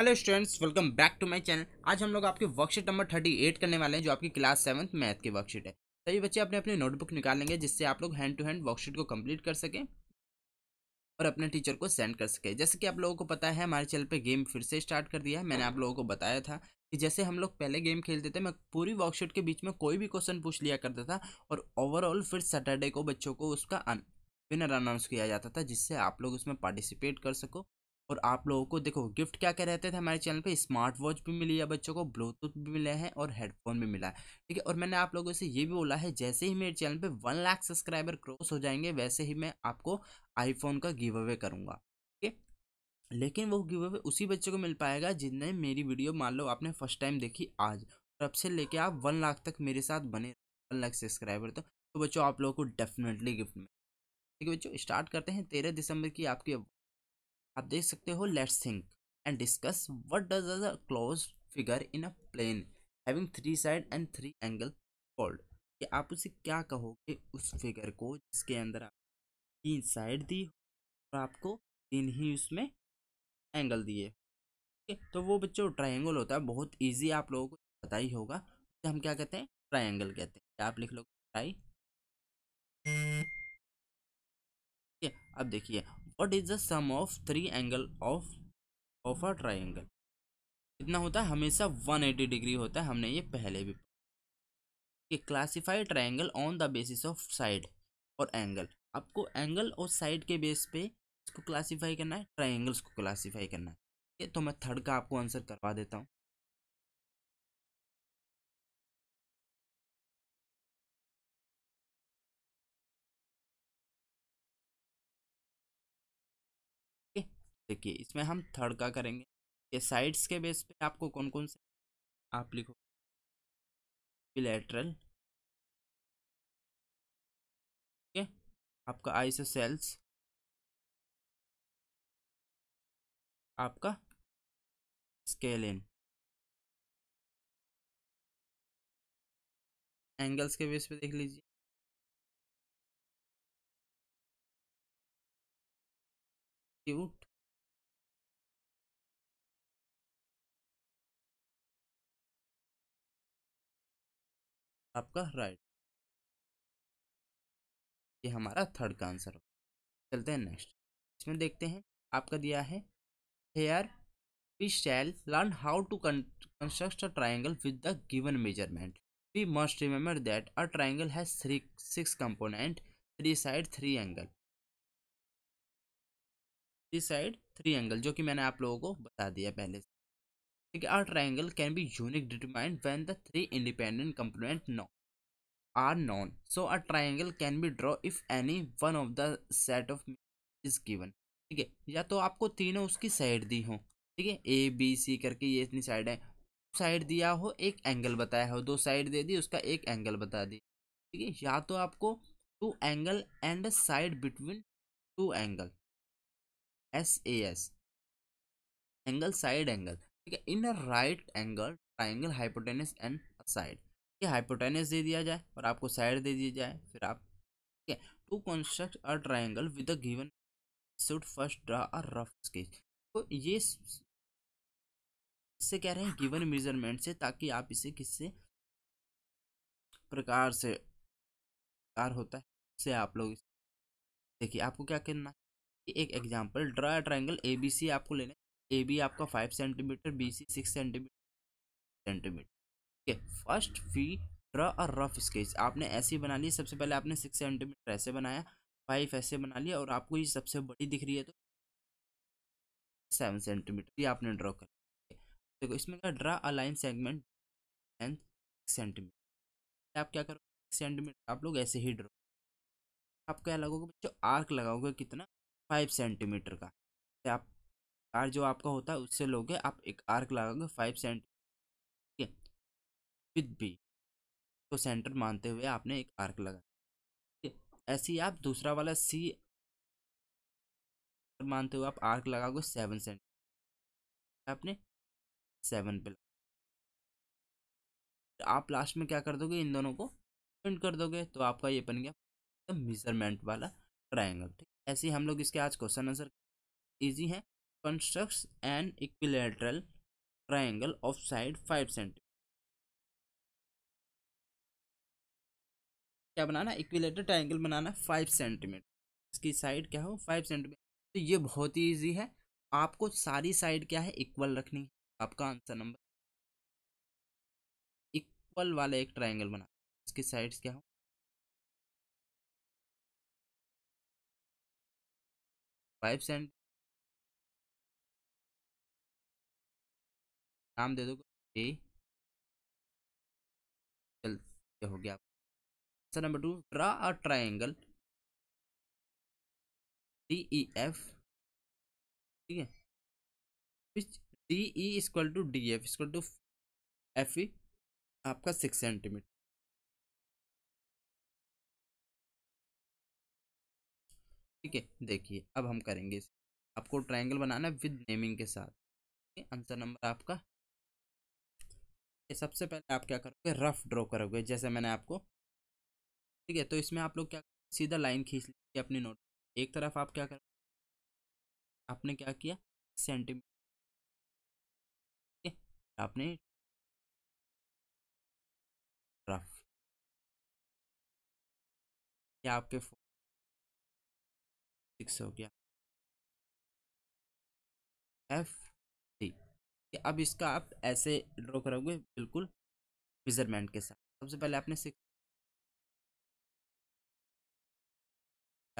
hello students welcome back to my channel आज हम लोग आपके वर्कशीट नंबर थर्टी एट करने वाले हैं जो आपकी क्लास सेवन्थ मैथ की वर्कशीट है सभी बच्चे अपने अपने नोटबुक निकालेंगे जिससे आप लोग हैंड टू हैंड वर्कशीट को कंप्लीट कर सकें और अपने टीचर को सेंड कर सकें जैसे कि आप लोगों को पता है हमारे चैनल पर गेम फिर से स्टार्ट कर दिया है मैंने आप लोगों को बताया था कि जैसे हम लोग पहले गेम खेलते थे मैं पूरी वर्कशीट के बीच में कोई भी क्वेश्चन पूछ लिया करता था और ओवरऑल फिर सैटरडे को बच्चों को उसका विनर अनाउंस किया जाता था जिससे आप लोग उसमें पार्टिसिपेट कर सको और आप लोगों को देखो गिफ्ट क्या क्या रहते थे हमारे चैनल पे स्मार्ट वॉच भी मिली है बच्चों को ब्लूटूथ भी मिले हैं और हेडफोन भी मिला है ठीक है और मैंने आप लोगों से ये भी बोला है जैसे ही मेरे चैनल पे वन लाख सब्सक्राइबर क्रॉस हो जाएंगे वैसे ही मैं आपको आईफोन का गिव अवे करूँगा ठीक है लेकिन वो गिव अवे उसी बच्चे को मिल पाएगा जिनने मेरी वीडियो मान लो आपने फर्स्ट टाइम देखी आज तब से लेके आप वन लाख तक मेरे साथ बने वन लाख सब्सक्राइबर तो।, तो बच्चों आप लोगों को डेफिनेटली गिफ्ट मिले ठीक है बच्चों स्टार्ट करते हैं तेरह दिसंबर की आपकी आप देख सकते हो let's think and discuss what does a close figure in a plane having three side and three angle called कि आप उसे क्या कहोगे उस फिगर को जिसके अंदर आप तीन साइड दी और आपको तीन ही उसमें एंगल दिए ठीक है तो वो बच्चों ट्राइंगल होता है बहुत इजी आप लोगों को पता ही होगा तो हम क्या कहते हैं ट्राइंगल कहते हैं आप लिख लो ट्राई ठीक है अब देखिए what is the sum of three angle of of a triangle इतना होता है हमेशा 180 डिग्री होता है हमने ये पहले भी कि classify triangle on the basis of side और एंगल आपको एंगल और साइड के बेस पे इसको क्लासीफाई करना है ट्राइंगल्स को क्लासीफाई करना है ये तो मैं थर्ड का आपको आंसर करवा देता हूँ देखिए इसमें हम थर्ड का करेंगे ये साइड्स के बेस पे आपको कौन कौन से आप लिखो बिलेटरल ठीक है आपका आइसो सेल्स आपका स्केलिन एंगल्स के बेस पे देख लीजिए क्यूट आपका राइट ये हमारा थर्ड का आंसर हो चलते हैं नेक्स्ट इसमें देखते हैं आपका दिया है here we shall learn how to construct a triangle with the given measurement we must remember that a triangle has three six component three side three angle three side three angle जो कि मैंने आप लोगों को बता दिया पहले से ठीक है a triangle can be unique determined when the three independent component known are known so a triangle can be drawn if any one of the set of is given ठीक है या तो आपको तीनों उसकी साइड दी हो ठीक है ए बी सी करके ये इतनी साइड है साइड दिया हो एक एंगल बताया हो दो साइड दे दी उसका एक एंगल बता दी ठीक है या तो आपको two angle and side between two angle S A S angle side angle ठीक है in a right angle triangle hypotenuse and side ये हाइपोटेनस दे दिया जाए और आपको साइड दे दिया जाए फिर आप ठीक है to construct a triangle with a given should first draw a rough sketch तो ये इससे कह रहे हैं गिवन मेजरमेंट से ताकि आप इसे किससे प्रकार से प्रकार होता है से आप लोग देखिए आपको क्या करना है एक example draw triangle A B C आपको लेना है ए बी आपका five centimetre B C six centimetre centimetre ठीक है फर्स्ट फी ड्रा अ रफ स्केच आपने ऐसे ही बना ली सबसे पहले आपने सिक्स सेंटीमीटर ऐसे बनाया फाइव ऐसे बना लिया और आपको ये सबसे बड़ी दिख रही है तो सेवन सेंटीमीटर ये आपने ड्रॉ कर देखो इसमें क्या draw a line segment and centimetre आप क्या करोगे सेंटीमीटर आप लोग ऐसे ही ड्रॉ आप क्या लगोगे बच्चों आर्क लगाओगे कितना फाइव सेंटीमीटर का तो आप आर जो आपका होता है उससे लोगे आप एक आर्क लगाओगे फाइव सेंट ठीक है विद बी को तो सेंटर मानते हुए आपने एक आर्क लगा ठीक है ऐसे ही आप दूसरा वाला सी मानते हुए आप आर्क लगाओगे सेवन सेंट आपने सेवन पे तो आप लास्ट में क्या कर दोगे इन दोनों को प्रिंट कर दोगे तो आपका ये बन गया तो मेजरमेंट वाला ट्रायंगल ठीक ऐसे ही हम लोग इसके आज क्वेश्चन आंसर ईजी हैं constructs an equilateral triangle of side 5 cm क्या बनाना इक्विलेटर ट्राइंगल बनाना फाइव सेंटीमीटर इसकी साइड क्या हो फाइव सेंटीमीटर तो ये बहुत ही ईजी है आपको सारी साइड क्या है इक्वल रखनी है आपका आंसर नंबर इक्वल वाले एक ट्राइंगल बना इसकी साइड्स क्या हो फाइव सेंट नाम दे दोगे ए चल ये हो गया answer number two draw a triangle D E F ठीक है which D E equal to D F equal to F E आपका सिक्स सेंटीमीटर ठीक है देखिए अब हम करेंगे आपको ट्राइंगल बनाना है विद नेमिंग के साथ आंसर नंबर आपका सबसे पहले आप क्या करोगे रफ ड्रॉ करोगे जैसे मैंने आपको ठीक है तो इसमें आप लोग क्या सीधा लाइन खींच लीजिए अपनी नोट एक तरफ आप क्या करोगे आपने क्या किया सेंटीमीटर आपने रफ या आपके फोन सिक्स हो गया एफ अब इसका आप ऐसे ड्रॉ करोगे बिल्कुल मेजरमेंट के साथ सबसे पहले आपने सिक्स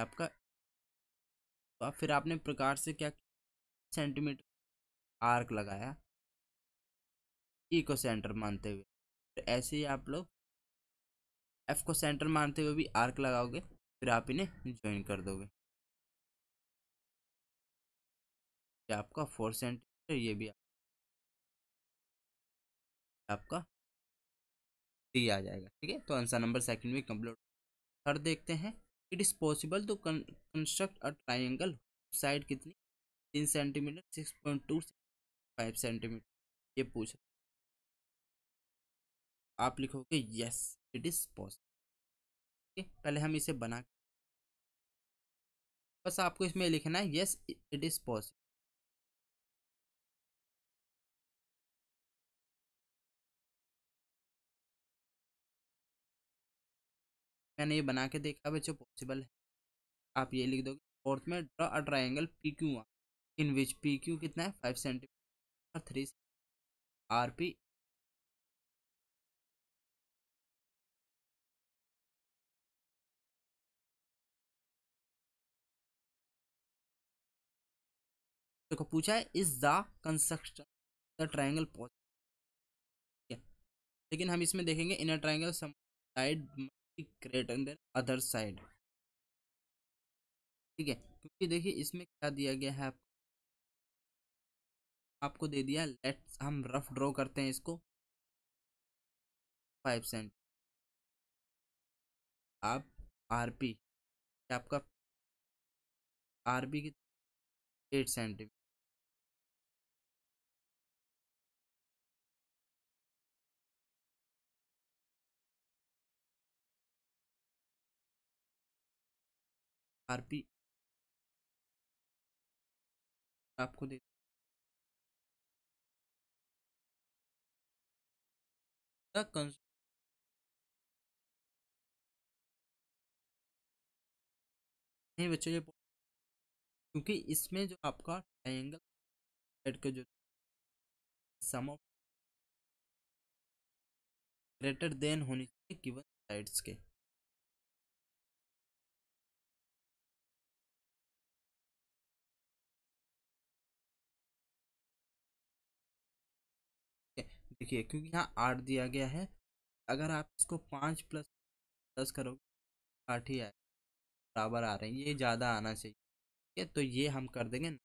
आपका तो आप फिर आपने प्रकार से क्या सेंटीमीटर आर्क लगाया ई को सेंटर मानते हुए फिर ऐसे ही आप लोग एफ को सेंटर मानते हुए भी आर्क लगाओगे फिर आप इन्हें ज्वाइन कर दोगे आपका फोर सेंटीमीटर ये भी आप आपका सी आ जाएगा ठीक है तो आंसर नंबर सेकंड में कंप्लीट थर्ड देखते हैं it is possible to construct a triangle side कितनी तीन centimetre six point two five centimetre ये पूछ आप लिखोगे यस इट इज़ पॉसिबल ठीक है पहले हम इसे बना बस आपको इसमें लिखना है यस इट इज़ पॉसिबल मैंने ये बना के देखा बच्चों पॉसिबल है आप ये लिख दोगे फोर्थ में draw a triangle P Q R in which P Q कितना है फाइव सेंटीमीटर और थ्री आर पी देखो तो पूछा है is the construction the triangle possible लेकिन हम इसमें देखेंगे इनर ट्राइंगल साइड क्रेट अंदर अदर साइड ठीक है क्योंकि देखिए इसमें क्या दिया गया है आपको आपको दे दिया लेट्स हम रफ ड्रॉ करते हैं इसको फाइव सेंट आप आर पी आपका आरपी की एट सेंटीमीटर आरपी आपको दे नहीं बच्चों ये क्योंकि इसमें जो आपका ट्राइंगल साइड का जो सम ऑफ ग्रेटर देन होनी चाहिए किवन साइड्स के देखिए क्योंकि यहाँ आठ दिया गया है अगर आप इसको पाँच प्लस दस करोगे आठ ही आएगा बराबर आ रहे हैं ये ज़्यादा आना चाहिए ठीक है तो ये हम कर देंगे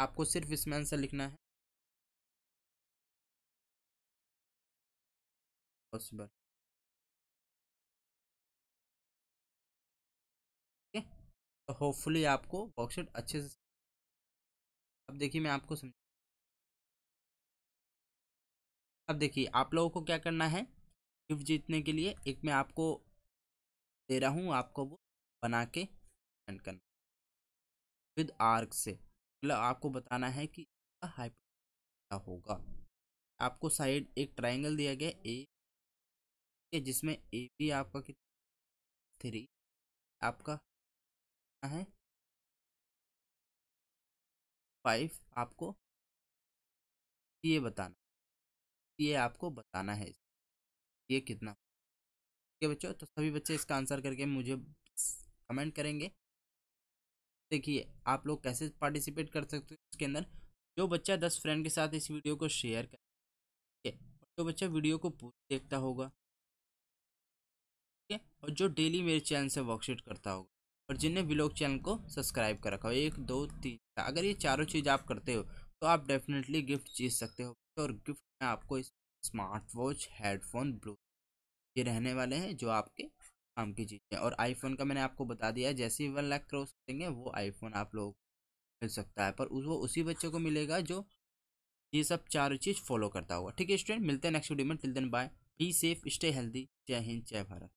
आपको सिर्फ इसमें आंसर लिखना है पॉसिबल तो होपफुली आपको वर्कशीट अच्छे से अब देखिए मैं आपको समझ अब देखिए आप लोगों को क्या करना है गिफ्ट जीतने के लिए एक मैं आपको दे रहा हूँ आपको वो बना के सेंड करना विद आर्क से मतलब आपको बताना है कि हाइपर क्या होगा आपको साइड एक ट्रायंगल दिया गया ए है जिसमें ए भी आपका कितना थ्री आपका है फाइव आपको ये बताना ये आपको बताना है ये कितना ठीक है बच्चों तो सभी बच्चे इसका आंसर करके मुझे कमेंट करेंगे देखिए आप लोग कैसे पार्टिसिपेट कर सकते हो इसके अंदर जो बच्चा दस फ्रेंड के साथ इस वीडियो को शेयर कर ठीक है जो बच्चा वीडियो को पूरा देखता होगा ठीक है और जो डेली मेरे चैनल से वर्कशीट करता होगा और जिनने ब्लॉग चैनल को सब्सक्राइब कर रखा हो एक दो तीन अगर ये चारों चीज़ आप करते हो तो आप डेफिनेटली गिफ्ट जीत सकते हो और गिफ्ट में आपको स्मार्ट वॉच हेडफोन ब्लू ये रहने वाले हैं जो आपके काम की चीज़ें और आईफोन का मैंने आपको बता दिया जैसे ही वन लाख क्रॉस करेंगे वो आईफोन आप लोगों को मिल सकता है पर उस वो उसी बच्चे को मिलेगा जो ये सब चारों चीज़ फॉलो करता होगा ठीक है स्टूडेंट मिलते हैं नेक्स्ट वीडियो में till then bye be safe stay healthy जय हिंद जय भारत